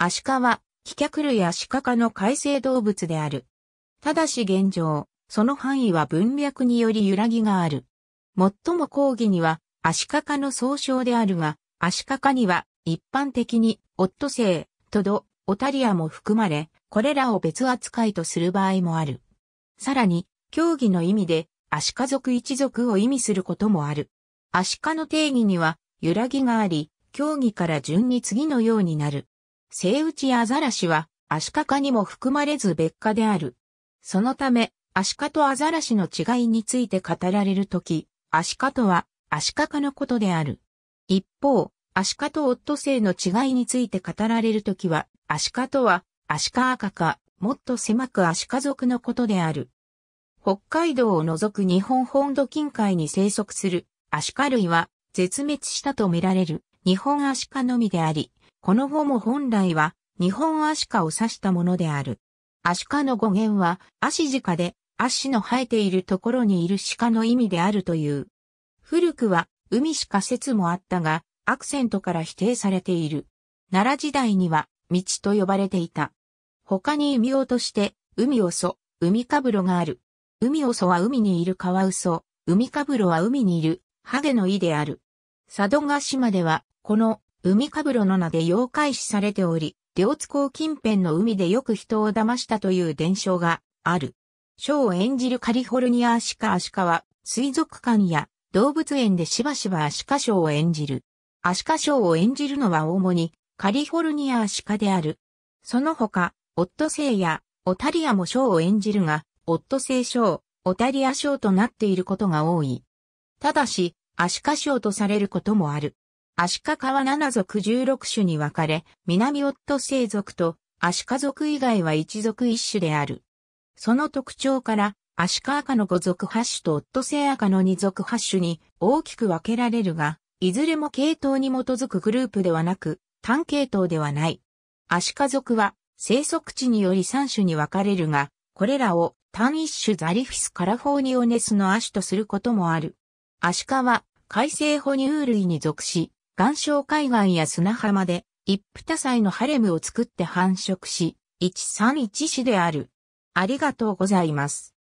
アシカは、飛脚類アシカ科の海生動物である。ただし現状、その範囲は文脈により揺らぎがある。最も講義には、アシカ科の総称であるが、アシカ科には、一般的に、オットセイ、トド、オタリアも含まれ、これらを別扱いとする場合もある。さらに、競技の意味で、アシカ族一族を意味することもある。アシカの定義には、揺らぎがあり、競技から順に次のようになる。セイウチアザラシは、アシカ科にも含まれず別科である。そのため、アシカとアザラシの違いについて語られるとき、アシカとは、アシカ科のことである。一方、アシカとオットセイの違いについて語られるときは、アシカとは、アシカ赤か、もっと狭くアシカ族のことである。北海道を除く日本本土近海に生息するアシカ類は絶滅したとみられる日本アシカのみであり、この語も本来は日本アシカを指したものである。アシカの語源は、アシジカで、足の生えているところにいる鹿の意味であるという。古くは、海鹿説もあったが、アクセントから否定されている。奈良時代には、道と呼ばれていた。他に異をとして、海をそ、海かぶろがある。海をそは海にいるカワウソ、海かぶろは海にいる、ハゲの意である。佐渡島では、この海かぶろの名で妖怪視されており、両津港近辺の海でよく人を騙したという伝承がある。ショーを演じるカリフォルニアアシカアシカは、水族館や動物園でしばしばアシカショーを演じる。アシカショーを演じるのは主にカリフォルニアアシカである。その他、オットセイやオタリアもショーを演じるが、オットセイショー、オタリアショーとなっていることが多い。ただし、アシカショーとされることもある。アシカカは7族16種に分かれ、南オット星族とアシカ族以外は一族一種である。その特徴から、アシカ赤の5族8種とオット星赤の2族8種に大きく分けられるが、いずれも系統に基づくグループではなく、単系統ではない。アシカ族は生息地により3種に分かれるが、これらを単一種ザリフィスカラフォーニオネスの亜種とすることもある。アシカは海生哺乳類に属し、岩礁海岸や砂浜で一夫多妻のハレムを作って繁殖し、一3一子である。ありがとうございます。